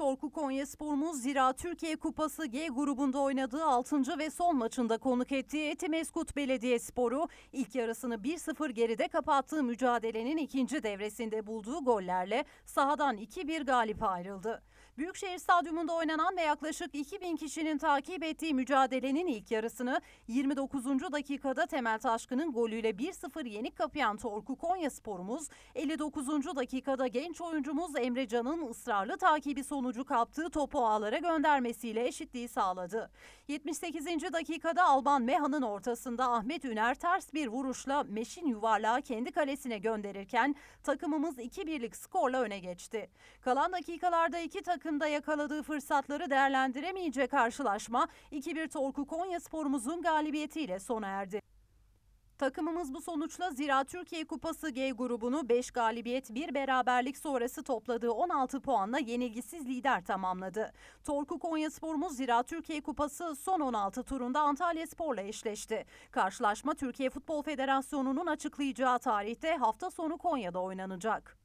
Torku Konya Konyaspor'umuz Zira Türkiye Kupası G grubunda oynadığı 6. ve son maçında konuk ettiği Etimeskut Spor'u ilk yarısını 1-0 geride kapattığı mücadelenin ikinci devresinde bulduğu gollerle sahadan 2-1 galip ayrıldı. Büyükşehir Stadyumunda oynanan ve yaklaşık 2000 kişinin takip ettiği mücadelenin ilk yarısını 29. dakikada Temel Taşkın'ın golüyle 1-0 yenik kapayan Torku Konya sporumuz 59. dakikada genç oyuncumuz Emre Can'ın ısrarlı takibi sonucu kaptığı topu ağlara göndermesiyle eşitliği sağladı. 78. dakikada Alban Meha'nın ortasında Ahmet Üner ters bir vuruşla Meş'in yuvarlağı kendi kalesine gönderirken takımımız 2-1'lik skorla öne geçti. Kalan dakikalarda iki takım takımda yakaladığı fırsatları değerlendiremeyince karşılaşma 2-1 Torku Konya sporumuzun galibiyetiyle sona erdi. Takımımız bu sonuçla Zira Türkiye Kupası G grubunu 5 galibiyet 1 beraberlik sonrası topladığı 16 puanla yenilgisiz lider tamamladı. Torku Konya Sporumuz Zira Türkiye Kupası son 16 turunda Antalya Spor'la eşleşti. Karşılaşma Türkiye Futbol Federasyonu'nun açıklayacağı tarihte hafta sonu Konya'da oynanacak.